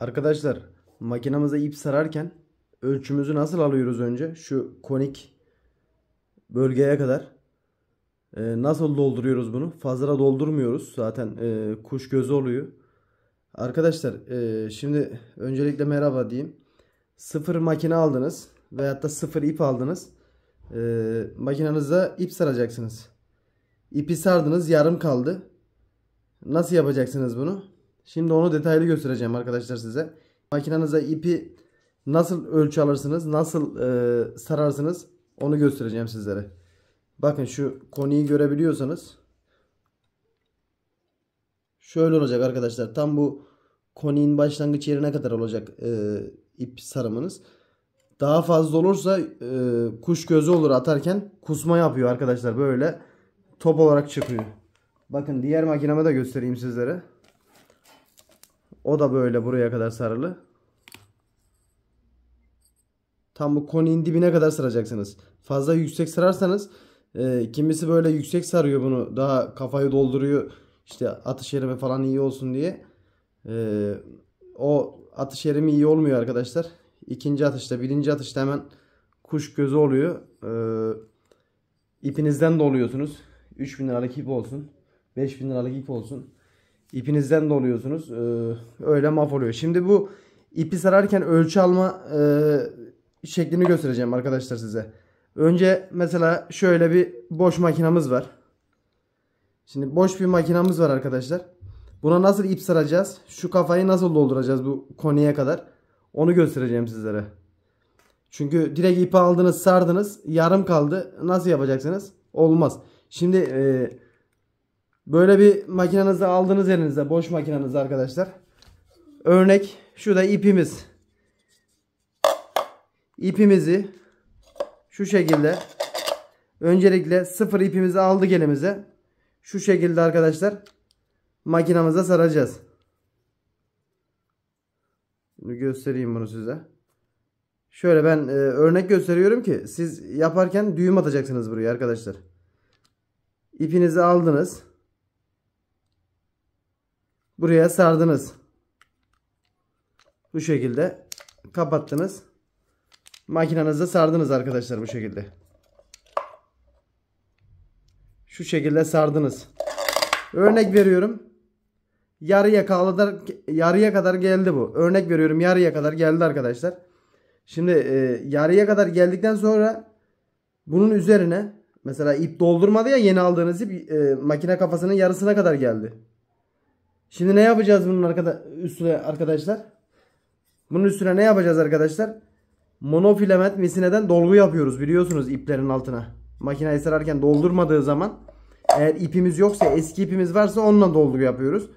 Arkadaşlar makinamıza ip sararken ölçümüzü nasıl alıyoruz önce? Şu konik bölgeye kadar. E, nasıl dolduruyoruz bunu? Fazla doldurmuyoruz. Zaten e, kuş gözü oluyor. Arkadaşlar e, şimdi öncelikle merhaba diyeyim. Sıfır makine aldınız veyahut da sıfır ip aldınız. E, ee, makinenize ip saracaksınız. İpi sardınız yarım kaldı. Nasıl yapacaksınız bunu? Şimdi onu detaylı göstereceğim arkadaşlar size. Makinenize ipi nasıl ölçü alırsınız, nasıl e, sararsınız onu göstereceğim sizlere. Bakın şu koniyi görebiliyorsanız şöyle olacak arkadaşlar. Tam bu koniğin başlangıç yerine kadar olacak e, ip sarımınız. Daha fazla olursa e, kuş gözü olur atarken kusma yapıyor arkadaşlar böyle top olarak çıkıyor. Bakın diğer makineme de göstereyim sizlere. O da böyle buraya kadar sarılı. Tam bu koniğin dibine kadar saracaksınız. Fazla yüksek sararsanız e, kimisi böyle yüksek sarıyor bunu. Daha kafayı dolduruyor. İşte atış yerime falan iyi olsun diye. E, o atış yerimi iyi olmuyor arkadaşlar. İkinci atışta, birinci atışta hemen kuş gözü oluyor. E, ipinizden doluyorsunuz. 3000 liralık ip olsun. 5000 liralık ip olsun. İpinizden doluyorsunuz. Ee, öyle mahvoluyor. Şimdi bu ipi sararken ölçü alma e, şeklini göstereceğim arkadaşlar size. Önce mesela şöyle bir boş makinamız var. Şimdi boş bir makinamız var arkadaşlar. Buna nasıl ip saracağız? Şu kafayı nasıl dolduracağız bu konuya kadar? Onu göstereceğim sizlere. Çünkü direkt ipi aldınız sardınız yarım kaldı. Nasıl yapacaksınız? Olmaz. Şimdi eee Böyle bir makinenizi aldınız elinize. Boş makinenizi arkadaşlar. Örnek şu da ipimiz. İpimizi şu şekilde öncelikle sıfır ipimizi aldı elimize. Şu şekilde arkadaşlar makinamıza saracağız. Şimdi göstereyim bunu size. Şöyle ben e, örnek gösteriyorum ki siz yaparken düğüm atacaksınız buraya arkadaşlar. İpinizi aldınız buraya sardınız. Bu şekilde kapattınız. Makinenizde sardınız arkadaşlar bu şekilde. Şu şekilde sardınız. Örnek veriyorum. Yarıya kadar yarıya kadar geldi bu. Örnek veriyorum yarıya kadar geldi arkadaşlar. Şimdi e, yarıya kadar geldikten sonra bunun üzerine mesela ip doldurmadı ya yeni aldığınız ip e, makine kafasının yarısına kadar geldi. Şimdi ne yapacağız bunun arkada, üstüne arkadaşlar? Bunun üstüne ne yapacağız arkadaşlar? Monofilament misineden dolgu yapıyoruz biliyorsunuz iplerin altına. Makineyi sararken doldurmadığı zaman eğer ipimiz yoksa eski ipimiz varsa onunla dolgu yapıyoruz.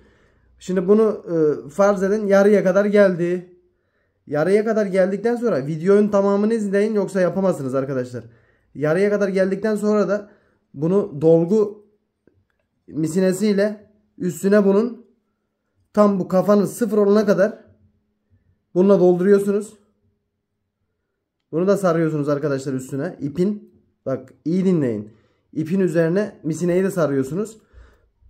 Şimdi bunu e, farz edin yarıya kadar geldi. Yarıya kadar geldikten sonra videonun tamamını izleyin yoksa yapamazsınız arkadaşlar. Yarıya kadar geldikten sonra da bunu dolgu misinesiyle üstüne bunun Tam bu kafanız sıfır olana kadar bununla dolduruyorsunuz. Bunu da sarıyorsunuz arkadaşlar üstüne. ipin. bak iyi dinleyin. İpin üzerine misineyi de sarıyorsunuz.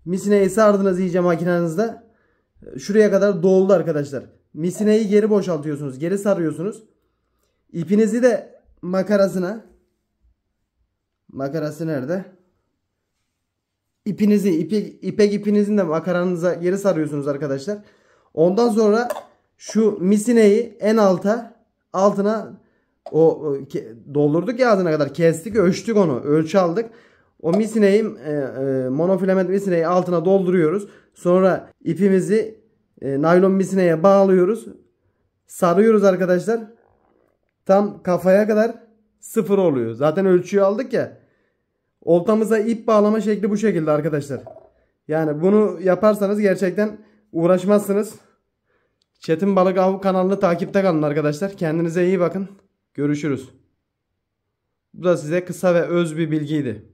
Misineyi sardınız iyice makinenizde. Şuraya kadar doldu arkadaşlar. Misineyi geri boşaltıyorsunuz. Geri sarıyorsunuz. İpinizi de makarasına makarası nerede? ipinizi ipek ipek ipinizin de makaranıza geri sarıyorsunuz arkadaşlar. Ondan sonra şu misineyi en alta altına o, o doldurduk ya kadar kestik ölçtük onu ölçü aldık. O misineyi e, e, monofilament misineyi altına dolduruyoruz. Sonra ipimizi e, naylon misineye bağlıyoruz. Sarıyoruz arkadaşlar. Tam kafaya kadar sıfır oluyor. Zaten ölçüyü aldık ya. Oltamıza ip bağlama şekli bu şekilde arkadaşlar. Yani bunu yaparsanız gerçekten uğraşmazsınız. Çetin Balık Av kanalını takipte kalın arkadaşlar. Kendinize iyi bakın. Görüşürüz. Bu da size kısa ve öz bir bilgiydi.